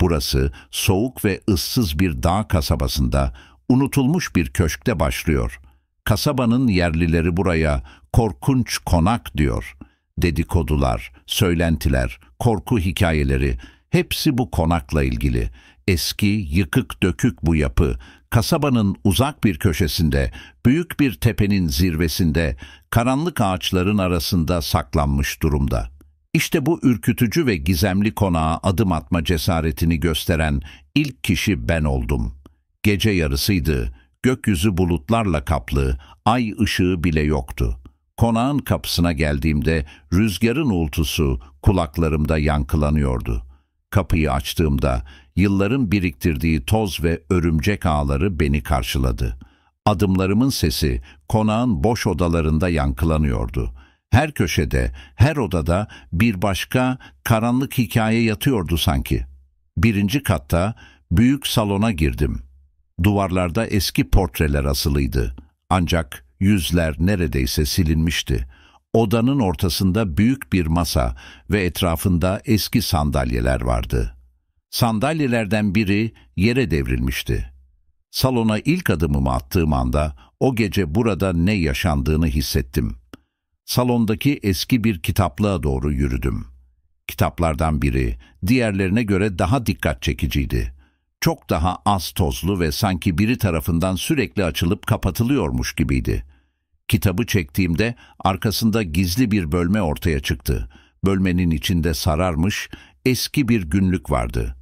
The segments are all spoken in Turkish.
Burası soğuk ve ıssız bir dağ kasabasında, unutulmuş bir köşkte başlıyor. Kasabanın yerlileri buraya korkunç konak diyor. Dedikodular, söylentiler, korku hikayeleri hepsi bu konakla ilgili. Eski, yıkık dökük bu yapı, kasabanın uzak bir köşesinde, büyük bir tepenin zirvesinde, karanlık ağaçların arasında saklanmış durumda. İşte bu ürkütücü ve gizemli konağa adım atma cesaretini gösteren ilk kişi ben oldum. Gece yarısıydı, gökyüzü bulutlarla kaplı, ay ışığı bile yoktu. Konağın kapısına geldiğimde rüzgarın uğultusu kulaklarımda yankılanıyordu. Kapıyı açtığımda yılların biriktirdiği toz ve örümcek ağları beni karşıladı. Adımlarımın sesi konağın boş odalarında yankılanıyordu.'' Her köşede, her odada bir başka karanlık hikaye yatıyordu sanki. Birinci katta büyük salona girdim. Duvarlarda eski portreler asılıydı. Ancak yüzler neredeyse silinmişti. Odanın ortasında büyük bir masa ve etrafında eski sandalyeler vardı. Sandalyelerden biri yere devrilmişti. Salona ilk adımımı attığım anda o gece burada ne yaşandığını hissettim.'' Salondaki eski bir kitaplığa doğru yürüdüm. Kitaplardan biri, diğerlerine göre daha dikkat çekiciydi. Çok daha az tozlu ve sanki biri tarafından sürekli açılıp kapatılıyormuş gibiydi. Kitabı çektiğimde arkasında gizli bir bölme ortaya çıktı. Bölmenin içinde sararmış, eski bir günlük vardı.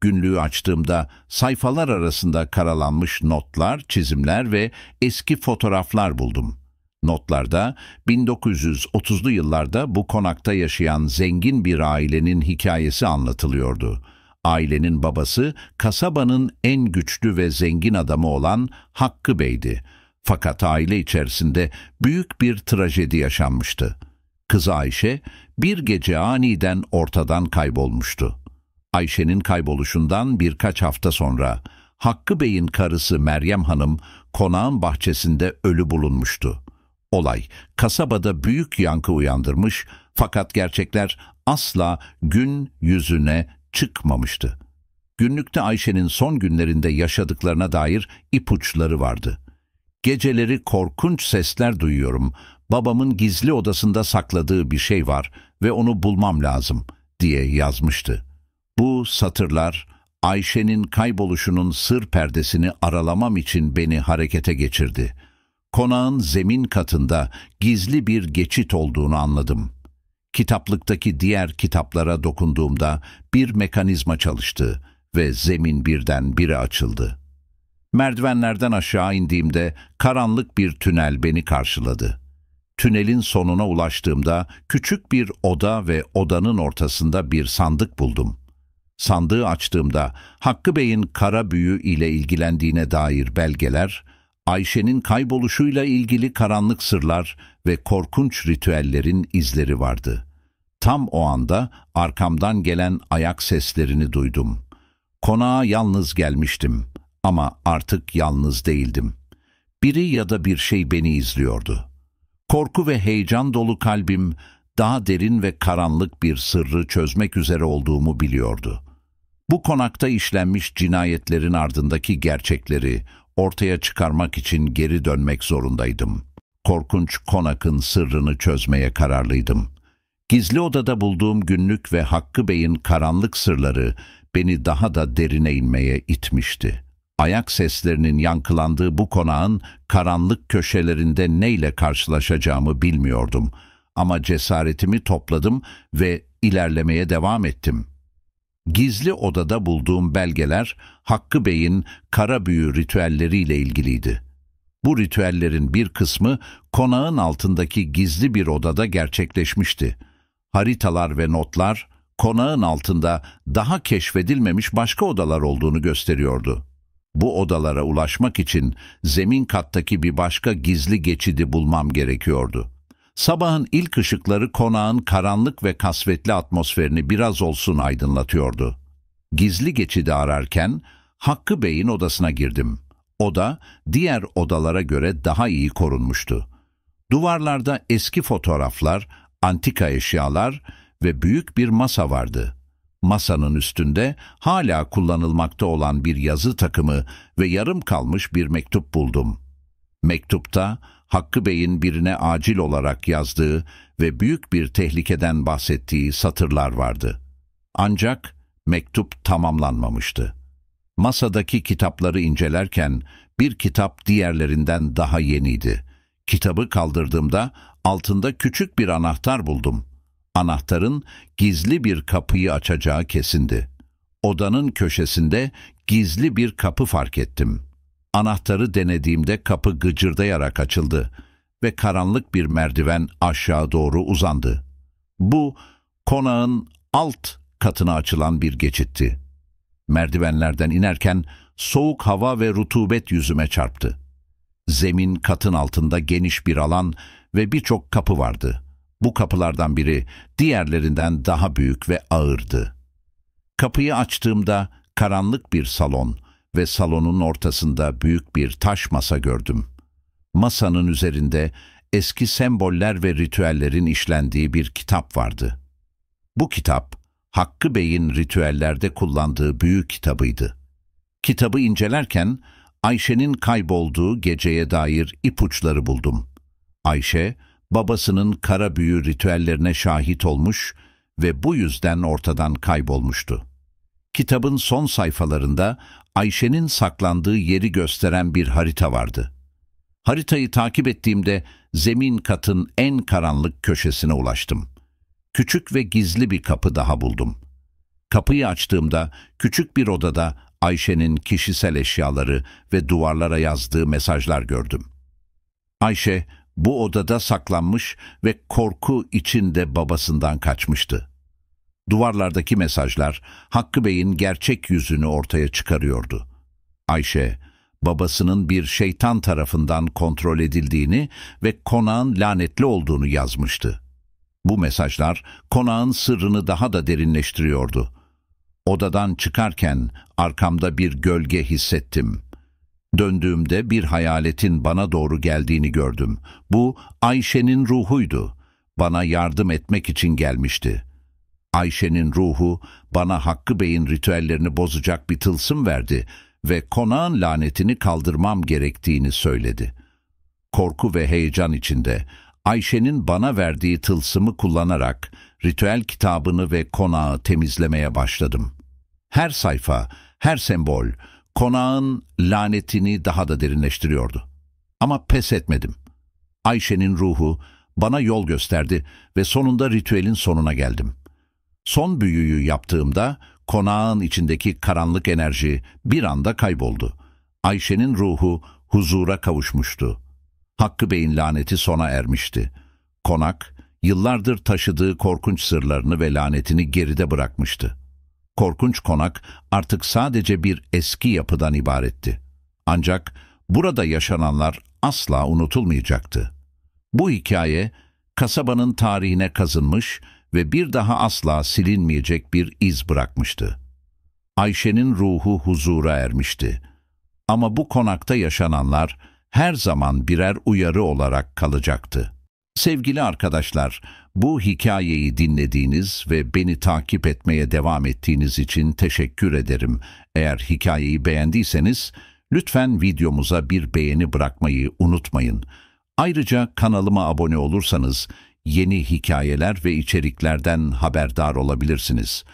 Günlüğü açtığımda sayfalar arasında karalanmış notlar, çizimler ve eski fotoğraflar buldum.'' Notlarda 1930'lu yıllarda bu konakta yaşayan zengin bir ailenin hikayesi anlatılıyordu. Ailenin babası kasabanın en güçlü ve zengin adamı olan Hakkı Bey'di. Fakat aile içerisinde büyük bir trajedi yaşanmıştı. Kız Ayşe bir gece aniden ortadan kaybolmuştu. Ayşe'nin kayboluşundan birkaç hafta sonra Hakkı Bey'in karısı Meryem Hanım konağın bahçesinde ölü bulunmuştu. Olay kasabada büyük yankı uyandırmış fakat gerçekler asla gün yüzüne çıkmamıştı. Günlükte Ayşe'nin son günlerinde yaşadıklarına dair ipuçları vardı. Geceleri korkunç sesler duyuyorum. Babamın gizli odasında sakladığı bir şey var ve onu bulmam lazım diye yazmıştı. Bu satırlar Ayşe'nin kayboluşunun sır perdesini aralamam için beni harekete geçirdi.'' konağın zemin katında gizli bir geçit olduğunu anladım. Kitaplıktaki diğer kitaplara dokunduğumda bir mekanizma çalıştı ve zemin birden bire açıldı. Merdivenlerden aşağı indiğimde karanlık bir tünel beni karşıladı. Tünelin sonuna ulaştığımda küçük bir oda ve odanın ortasında bir sandık buldum. Sandığı açtığımda Hakkı Bey'in kara büyü ile ilgilendiğine dair belgeler Ayşe'nin kayboluşuyla ilgili karanlık sırlar ve korkunç ritüellerin izleri vardı. Tam o anda arkamdan gelen ayak seslerini duydum. Konağa yalnız gelmiştim ama artık yalnız değildim. Biri ya da bir şey beni izliyordu. Korku ve heyecan dolu kalbim daha derin ve karanlık bir sırrı çözmek üzere olduğumu biliyordu. Bu konakta işlenmiş cinayetlerin ardındaki gerçekleri, ortaya çıkarmak için geri dönmek zorundaydım. Korkunç konakın sırrını çözmeye kararlıydım. Gizli odada bulduğum günlük ve Hakkı Bey'in karanlık sırları beni daha da derine inmeye itmişti. Ayak seslerinin yankılandığı bu konağın karanlık köşelerinde neyle karşılaşacağımı bilmiyordum. Ama cesaretimi topladım ve ilerlemeye devam ettim. Gizli odada bulduğum belgeler Hakkı Bey'in kara büyü ritüelleriyle ilgiliydi. Bu ritüellerin bir kısmı konağın altındaki gizli bir odada gerçekleşmişti. Haritalar ve notlar konağın altında daha keşfedilmemiş başka odalar olduğunu gösteriyordu. Bu odalara ulaşmak için zemin kattaki bir başka gizli geçidi bulmam gerekiyordu.'' Sabahın ilk ışıkları konağın karanlık ve kasvetli atmosferini biraz olsun aydınlatıyordu. Gizli geçidi ararken Hakkı Bey'in odasına girdim. Oda diğer odalara göre daha iyi korunmuştu. Duvarlarda eski fotoğraflar, antika eşyalar ve büyük bir masa vardı. Masanın üstünde hala kullanılmakta olan bir yazı takımı ve yarım kalmış bir mektup buldum. Mektupta Hakkı Bey'in birine acil olarak yazdığı ve büyük bir tehlikeden bahsettiği satırlar vardı. Ancak mektup tamamlanmamıştı. Masadaki kitapları incelerken bir kitap diğerlerinden daha yeniydi. Kitabı kaldırdığımda altında küçük bir anahtar buldum. Anahtarın gizli bir kapıyı açacağı kesindi. Odanın köşesinde gizli bir kapı fark ettim.'' Anahtarı denediğimde kapı gıcırdayarak açıldı ve karanlık bir merdiven aşağı doğru uzandı. Bu konağın alt katına açılan bir geçitti. Merdivenlerden inerken soğuk hava ve rutubet yüzüme çarptı. Zemin katın altında geniş bir alan ve birçok kapı vardı. Bu kapılardan biri diğerlerinden daha büyük ve ağırdı. Kapıyı açtığımda karanlık bir salon, ve salonun ortasında büyük bir taş masa gördüm. Masanın üzerinde eski semboller ve ritüellerin işlendiği bir kitap vardı. Bu kitap, Hakkı Bey'in ritüellerde kullandığı büyük kitabıydı. Kitabı incelerken Ayşe'nin kaybolduğu geceye dair ipuçları buldum. Ayşe, babasının kara büyü ritüellerine şahit olmuş ve bu yüzden ortadan kaybolmuştu. Kitabın son sayfalarında Ayşe'nin saklandığı yeri gösteren bir harita vardı. Haritayı takip ettiğimde zemin katın en karanlık köşesine ulaştım. Küçük ve gizli bir kapı daha buldum. Kapıyı açtığımda küçük bir odada Ayşe'nin kişisel eşyaları ve duvarlara yazdığı mesajlar gördüm. Ayşe bu odada saklanmış ve korku içinde babasından kaçmıştı. Duvarlardaki mesajlar Hakkı Bey'in gerçek yüzünü ortaya çıkarıyordu. Ayşe, babasının bir şeytan tarafından kontrol edildiğini ve konağın lanetli olduğunu yazmıştı. Bu mesajlar konağın sırrını daha da derinleştiriyordu. Odadan çıkarken arkamda bir gölge hissettim. Döndüğümde bir hayaletin bana doğru geldiğini gördüm. Bu Ayşe'nin ruhuydu. Bana yardım etmek için gelmişti. Ayşe'nin ruhu bana Hakkı Bey'in ritüellerini bozacak bir tılsım verdi ve konağın lanetini kaldırmam gerektiğini söyledi. Korku ve heyecan içinde Ayşe'nin bana verdiği tılsımı kullanarak ritüel kitabını ve konağı temizlemeye başladım. Her sayfa, her sembol konağın lanetini daha da derinleştiriyordu. Ama pes etmedim. Ayşe'nin ruhu bana yol gösterdi ve sonunda ritüelin sonuna geldim. Son büyüyü yaptığımda konağın içindeki karanlık enerji bir anda kayboldu. Ayşe'nin ruhu huzura kavuşmuştu. Hakkı Bey'in laneti sona ermişti. Konak, yıllardır taşıdığı korkunç sırlarını ve lanetini geride bırakmıştı. Korkunç konak artık sadece bir eski yapıdan ibaretti. Ancak burada yaşananlar asla unutulmayacaktı. Bu hikaye kasabanın tarihine kazınmış ve bir daha asla silinmeyecek bir iz bırakmıştı. Ayşe'nin ruhu huzura ermişti. Ama bu konakta yaşananlar her zaman birer uyarı olarak kalacaktı. Sevgili arkadaşlar, bu hikayeyi dinlediğiniz ve beni takip etmeye devam ettiğiniz için teşekkür ederim. Eğer hikayeyi beğendiyseniz, lütfen videomuza bir beğeni bırakmayı unutmayın. Ayrıca kanalıma abone olursanız, yeni hikayeler ve içeriklerden haberdar olabilirsiniz.